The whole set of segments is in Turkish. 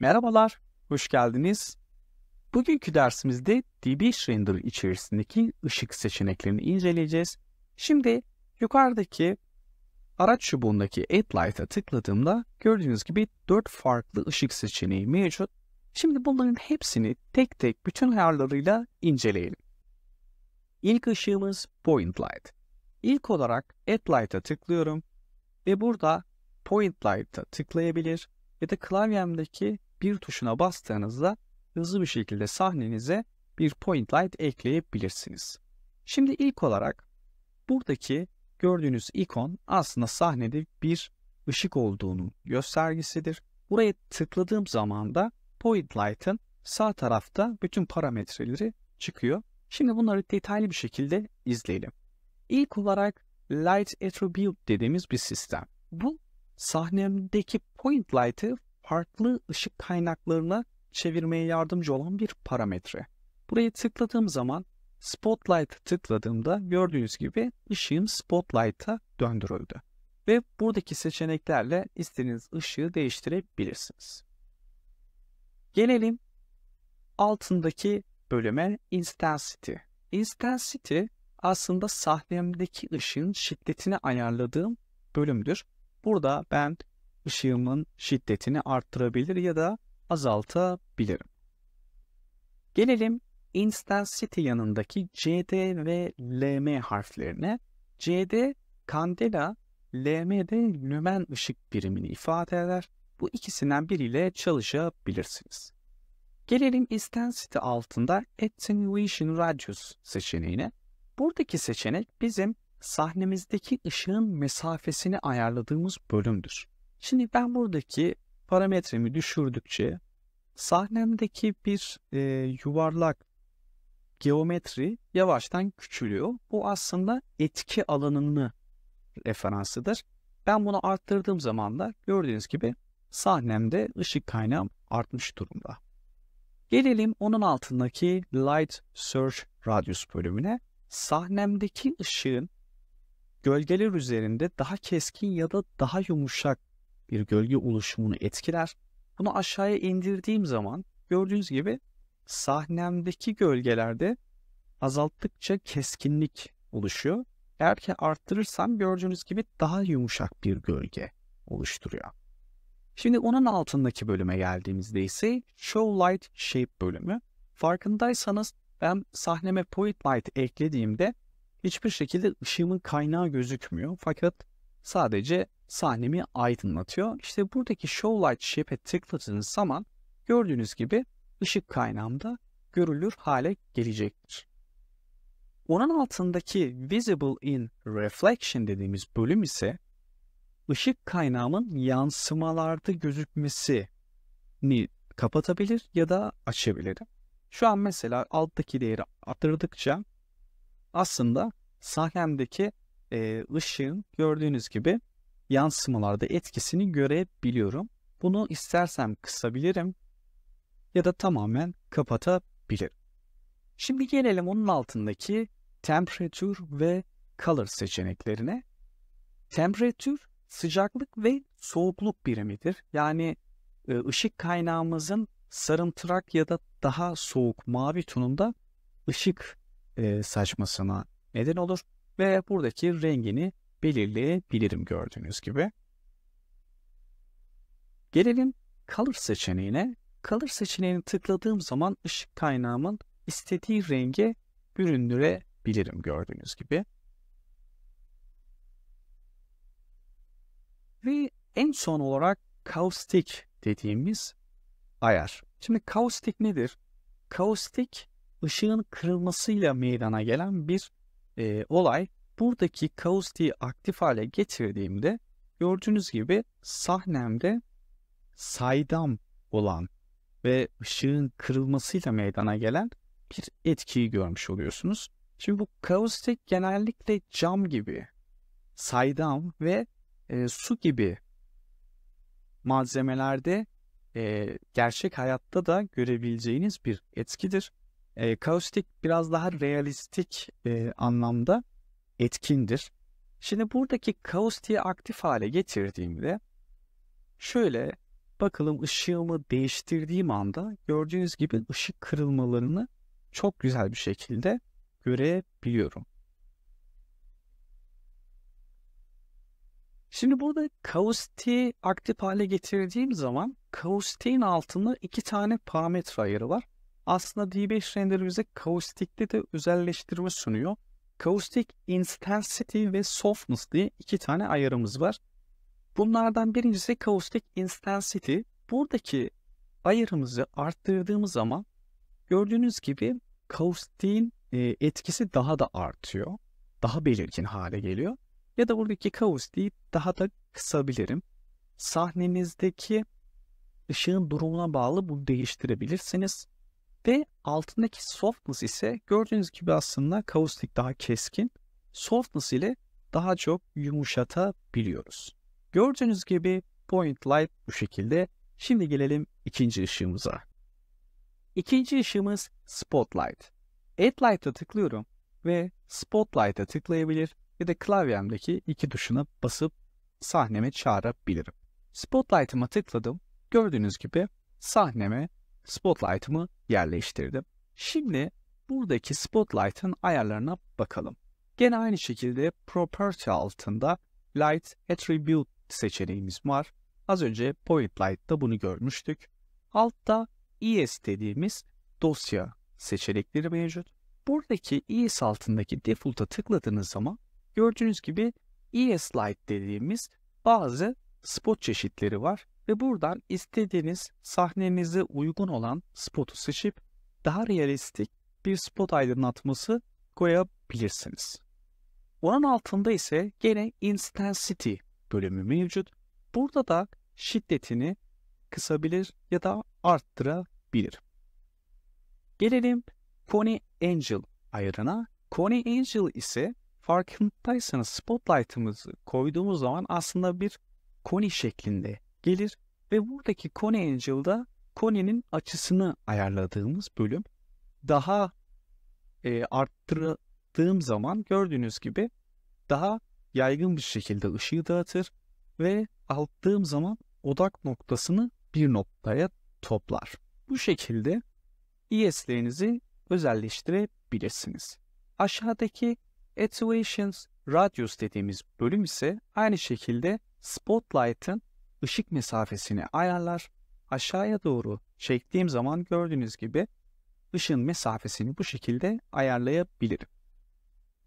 Merhabalar, hoş geldiniz. Bugünkü dersimizde DB Render içerisindeki ışık seçeneklerini inceleyeceğiz. Şimdi yukarıdaki araç çubuğundaki Add Light'a tıkladığımda gördüğünüz gibi 4 farklı ışık seçeneği mevcut. Şimdi bunların hepsini tek tek bütün ayarlarıyla inceleyelim. İlk ışığımız Point Light. İlk olarak Add Light'a tıklıyorum ve burada Point Light'a tıklayabilir ya da klavyemdeki bir tuşuna bastığınızda hızlı bir şekilde sahnenize bir point light ekleyebilirsiniz. Şimdi ilk olarak buradaki gördüğünüz ikon aslında sahnede bir ışık olduğunun göstergesidir. Buraya tıkladığım zaman da point light'ın sağ tarafta bütün parametreleri çıkıyor. Şimdi bunları detaylı bir şekilde izleyelim. İlk olarak Light Attribute dediğimiz bir sistem. Bu sahnemdeki point light'ı farklı ışık kaynaklarına çevirmeye yardımcı olan bir parametre. Buraya tıkladığım zaman Spotlight tıkladığımda gördüğünüz gibi ışığım Spotlight'a döndürüldü. Ve buradaki seçeneklerle istediğiniz ışığı değiştirebilirsiniz. Gelelim altındaki bölüme Intensity. Intensity aslında sahnemdeki ışığın şiddetini ayarladığım bölümdür. Burada ben ışığımın şiddetini arttırabilir ya da azaltabilirim. Gelelim intensity yanındaki CD ve LM harflerine. CD kandela, LM de lümen ışık birimini ifade eder. Bu ikisinden biriyle çalışabilirsiniz. Gelelim intensity altında attenuation radius seçeneğine. Buradaki seçenek bizim sahnemizdeki ışığın mesafesini ayarladığımız bölümdür. Şimdi ben buradaki parametremi düşürdükçe sahnemdeki bir e, yuvarlak geometri yavaştan küçülüyor. Bu aslında etki alanını referansıdır. Ben bunu arttırdığım zaman da gördüğünüz gibi sahnemde ışık kaynağım artmış durumda. Gelelim onun altındaki Light Search Radius bölümüne. Sahnemdeki ışığın gölgeler üzerinde daha keskin ya da daha yumuşak bir gölge oluşumunu etkiler. Bunu aşağıya indirdiğim zaman gördüğünüz gibi sahnemdeki gölgelerde azalttıkça keskinlik oluşuyor. Eğer ki arttırırsam gördüğünüz gibi daha yumuşak bir gölge oluşturuyor. Şimdi onun altındaki bölüme geldiğimizde ise Show Light Shape bölümü. Farkındaysanız ben sahneme Point Light eklediğimde hiçbir şekilde ışığımın kaynağı gözükmüyor. Fakat sadece sahnemi aydınlatıyor. İşte buradaki Show Light Shape'e tıkladığınız zaman gördüğünüz gibi ışık kaynağımda görülür hale gelecektir. Onun altındaki Visible in Reflection dediğimiz bölüm ise ışık kaynağımın yansımalarda gözükmesini kapatabilir ya da açabilirim. Şu an mesela alttaki değeri artırdıkça aslında sahnemdeki e, ışığın gördüğünüz gibi yansımalarda etkisini görebiliyorum. Bunu istersem kısabilirim ya da tamamen kapatabilirim. Şimdi gelelim onun altındaki temperature ve color seçeneklerine. Temperature sıcaklık ve soğukluk birimidir. Yani e, ışık kaynağımızın sarımtırak ya da daha soğuk mavi tonunda ışık e, saçmasına neden olur ve buradaki rengini belirleyebilirim gördüğünüz gibi. Gelelim Color seçeneğine. Color seçeneğini tıkladığım zaman ışık kaynağımın istediği renge büründürebilirim gördüğünüz gibi. Ve en son olarak Caustic dediğimiz ayar. Şimdi Caustic nedir? Caustic ışığın kırılmasıyla meydana gelen bir e, olay buradaki causity'yi aktif hale getirdiğimde gördüğünüz gibi sahnemde saydam olan ve ışığın kırılmasıyla meydana gelen bir etkiyi görmüş oluyorsunuz. Şimdi bu kausite genellikle cam gibi, saydam ve e, su gibi malzemelerde e, gerçek hayatta da görebileceğiniz bir etkidir. E, kaustik biraz daha realistik e, anlamda etkindir. Şimdi buradaki kaos diye aktif hale getirdiğimde şöyle bakalım ışığımı değiştirdiğim anda gördüğünüz gibi ışık kırılmalarını çok güzel bir şekilde görebiliyorum. Şimdi burada kaosti aktif hale getirdiğim zaman kaostiğin altında iki tane parametre ayarı var. Aslında D5 renderimize kaostikte de özelleştirme sunuyor. Acoustic Intensity ve Softness diye iki tane ayarımız var. Bunlardan birincisi Acoustic Intensity. Buradaki ayarımızı arttırdığımız zaman gördüğünüz gibi kaustiğin e, etkisi daha da artıyor. Daha belirgin hale geliyor. Ya da buradaki kaustiği daha da kısabilirim. Sahnenizdeki ışığın durumuna bağlı bunu değiştirebilirsiniz. Ve altındaki softness ise gördüğünüz gibi aslında kaustik daha keskin. Softness ile daha çok yumuşatabiliyoruz. Gördüğünüz gibi point light bu şekilde. Şimdi gelelim ikinci ışığımıza. İkinci ışığımız spotlight. Add light'a tıklıyorum ve spotlight'a tıklayabilir ya da klavyemdeki iki tuşuna basıp sahneme çağırabilirim. Spotlight'ıma tıkladım. Gördüğünüz gibi sahneme spotlight'ımı yerleştirdim. Şimdi buradaki spotlight'ın ayarlarına bakalım. Gene aynı şekilde property altında light attribute seçeneğimiz var. Az önce point light'ta bunu görmüştük. Altta ES dediğimiz dosya seçenekleri mevcut. Buradaki ES altındaki default'a tıkladığınız zaman gördüğünüz gibi ES light dediğimiz bazı spot çeşitleri var ve buradan istediğiniz sahnenize uygun olan spotu seçip daha realistik bir spot aydınlatması koyabilirsiniz. Onun altında ise gene Intensity bölümü mevcut. Burada da şiddetini kısabilir ya da arttırabilir. Gelelim Pony Angel ayarına. Pony Angel ise farkındaysanız spotlight'ımızı koyduğumuz zaman aslında bir koni şeklinde gelir ve buradaki Kone Angel'da Kone'nin açısını ayarladığımız bölüm daha e, arttırdığım zaman gördüğünüz gibi daha yaygın bir şekilde ışığı dağıtır ve alttığım zaman odak noktasını bir noktaya toplar. Bu şekilde ES'lerinizi özelleştirebilirsiniz. Aşağıdaki Attenuations Radius dediğimiz bölüm ise aynı şekilde Spotlight'ın ışık mesafesini ayarlar. Aşağıya doğru çektiğim zaman gördüğünüz gibi ışığın mesafesini bu şekilde ayarlayabilirim.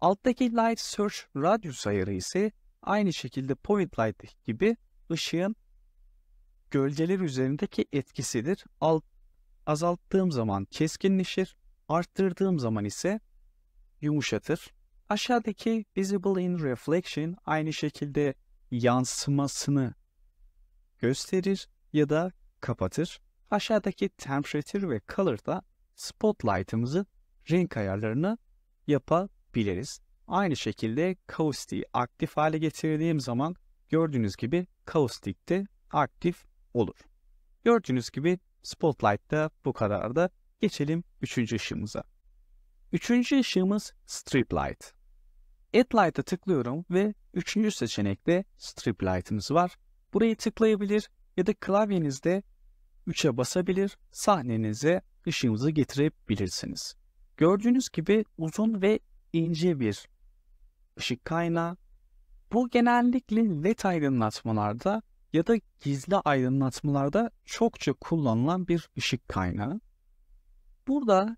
Alttaki Light Search Radius ayarı ise aynı şekilde Point Light gibi ışığın gölgeler üzerindeki etkisidir. Alt, azalttığım zaman keskinleşir, arttırdığım zaman ise yumuşatır. Aşağıdaki Visible in Reflection aynı şekilde yansımasını gösterir ya da kapatır. Aşağıdaki Temperature ve da Spotlight'ımızı renk ayarlarını yapabiliriz. Aynı şekilde Caustic'i aktif hale getirdiğim zaman gördüğünüz gibi Caustic de aktif olur. Gördüğünüz gibi Spotlight da bu kadar da geçelim üçüncü ışığımıza. Üçüncü ışığımız Strip Light. Add Light'a tıklıyorum ve üçüncü seçenekte Strip Light'ımız var. Burayı tıklayabilir ya da klavyenizde 3'e basabilir, sahnenize ışığımızı getirebilirsiniz. Gördüğünüz gibi uzun ve ince bir ışık kaynağı. Bu genellikle led aydınlatmalarda ya da gizli aydınlatmalarda çokça kullanılan bir ışık kaynağı. Burada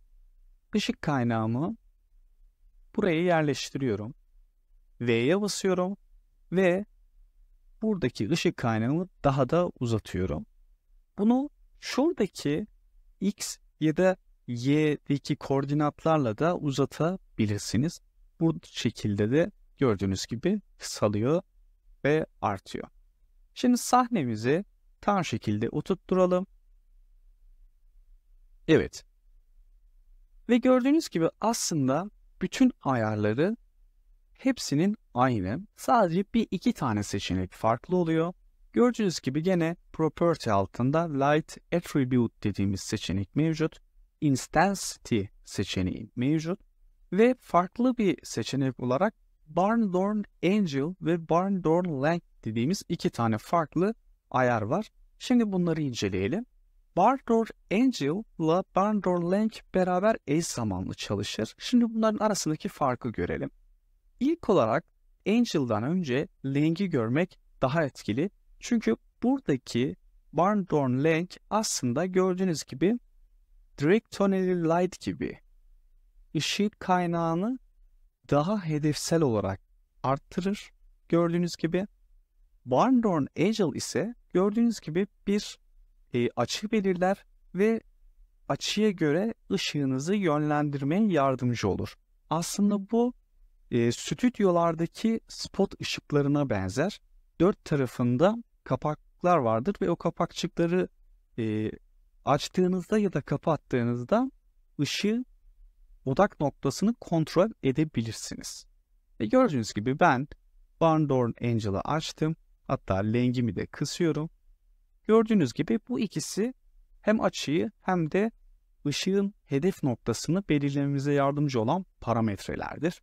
ışık kaynağımı buraya yerleştiriyorum. V'ye basıyorum ve buradaki ışık kaynağımı daha da uzatıyorum. Bunu şuradaki x ya da y'deki koordinatlarla da uzatabilirsiniz. Bu şekilde de gördüğünüz gibi kısalıyor ve artıyor. Şimdi sahnemizi tam şekilde oturtturalım. Evet. Ve gördüğünüz gibi aslında bütün ayarları Hepsinin aynı. Sadece bir iki tane seçenek farklı oluyor. Gördüğünüz gibi gene Property altında Light Attribute dediğimiz seçenek mevcut. Instancity seçeneği mevcut. Ve farklı bir seçenek olarak Barndorn Angel ve Barndorn Length dediğimiz iki tane farklı ayar var. Şimdi bunları inceleyelim. Barndorn Angel ile Barndorn Length beraber eş zamanlı çalışır. Şimdi bunların arasındaki farkı görelim. İlk olarak Angel'dan önce Lang'i görmek daha etkili. Çünkü buradaki Barndorn Lang aslında gördüğünüz gibi Drake Tonelli Light gibi ışık kaynağını daha hedefsel olarak arttırır. Gördüğünüz gibi Barndorn Angel ise gördüğünüz gibi bir e, açı belirler ve açıya göre ışığınızı yönlendirmeye yardımcı olur. Aslında bu e, stüdyolardaki spot ışıklarına benzer. Dört tarafında kapaklar vardır ve o kapakçıkları e, açtığınızda ya da kapattığınızda ışığı odak noktasını kontrol edebilirsiniz. Ve gördüğünüz gibi ben Barndorn Angel'ı açtım. Hatta lengimi de kısıyorum. Gördüğünüz gibi bu ikisi hem açıyı hem de ışığın hedef noktasını belirlememize yardımcı olan parametrelerdir.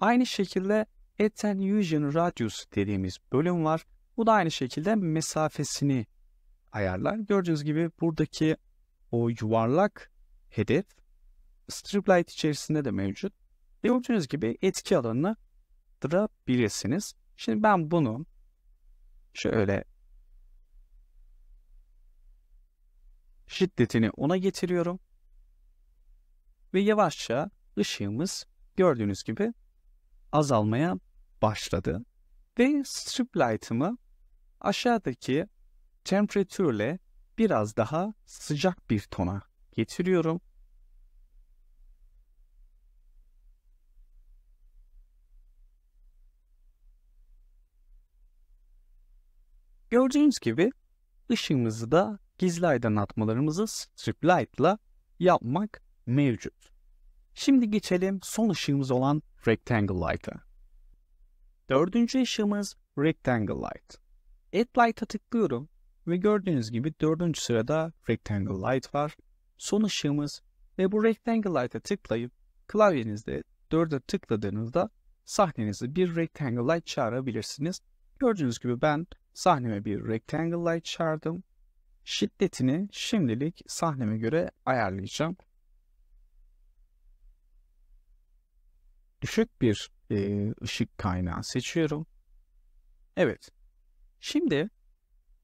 Aynı şekilde attenuation radius dediğimiz bölüm var. Bu da aynı şekilde mesafesini ayarlar. Gördüğünüz gibi buradaki o yuvarlak hedef strip light içerisinde de mevcut. Gördüğünüz gibi etki alanını arttırabilirsiniz. Şimdi ben bunu şöyle şiddetini ona getiriyorum. Ve yavaşça ışığımız gördüğünüz gibi azalmaya başladı. Ve strip light'ımı aşağıdaki temperatürle biraz daha sıcak bir tona getiriyorum. Gördüğünüz gibi ışığımızı da gizli aydınlatmalarımızı strip light'la yapmak mevcut. Şimdi geçelim son ışığımız olan Rectangle Light'a. Dördüncü ışığımız Rectangle Light. Add Light'a tıklıyorum ve gördüğünüz gibi dördüncü sırada Rectangle Light var. Son ışığımız ve bu Rectangle Light'a tıklayıp klavyenizde 4'e tıkladığınızda sahnenizi bir Rectangle Light çağırabilirsiniz. Gördüğünüz gibi ben sahneme bir Rectangle Light çağırdım. Şiddetini şimdilik sahneme göre ayarlayacağım. düşük bir e, ışık kaynağı seçiyorum. Evet. Şimdi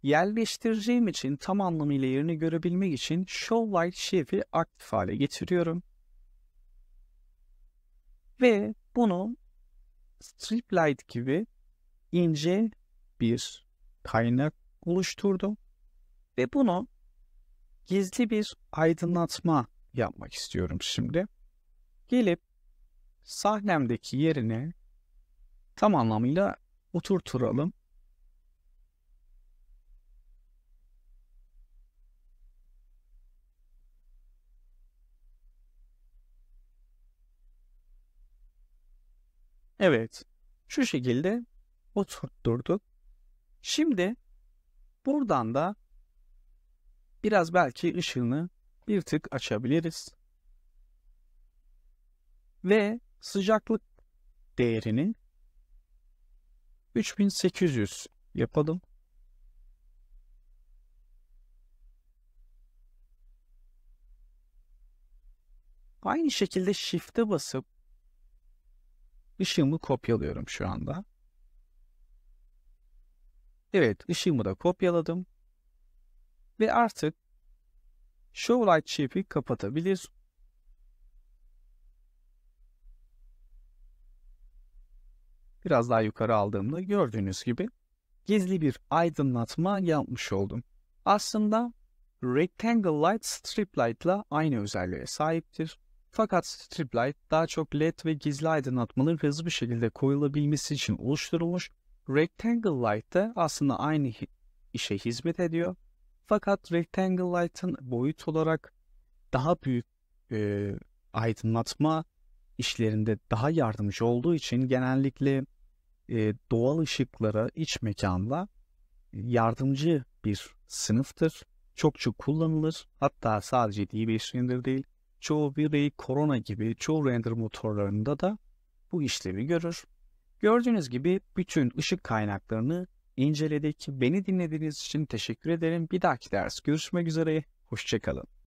yerleştireceğim için tam anlamıyla yerini görebilmek için Show Light Shift'i aktif hale getiriyorum. Ve bunu Strip Light gibi ince bir kaynak oluşturdum. Ve bunu gizli bir aydınlatma yapmak istiyorum şimdi. Gelip sahnemdeki yerine tam anlamıyla oturturalım. Evet. Şu şekilde oturtturduk. Şimdi buradan da biraz belki ışığını bir tık açabiliriz. Ve sıcaklık değerini 3800 yapalım. Aynı şekilde shift'e basıp ışığımı kopyalıyorum şu anda. Evet ışığımı da kopyaladım. Ve artık Show Light Shap'i kapatabiliriz. biraz daha yukarı aldığımda gördüğünüz gibi gizli bir aydınlatma yapmış oldum. Aslında Rectangle Light Strip Light ile aynı özelliğe sahiptir. Fakat Strip Light daha çok led ve gizli aydınlatmaların hızlı bir şekilde koyulabilmesi için oluşturulmuş. Rectangle Light da aslında aynı işe hizmet ediyor. Fakat Rectangle Light'ın boyut olarak daha büyük e, aydınlatma işlerinde daha yardımcı olduğu için genellikle e, doğal ışıklara iç mekanda e, yardımcı bir sınıftır. Çok çok kullanılır. Hatta sadece d render değil. Çoğu birey Corona gibi çoğu render motorlarında da bu işlevi görür. Gördüğünüz gibi bütün ışık kaynaklarını inceledik. Beni dinlediğiniz için teşekkür ederim. Bir dahaki ders görüşmek üzere. Hoşçakalın.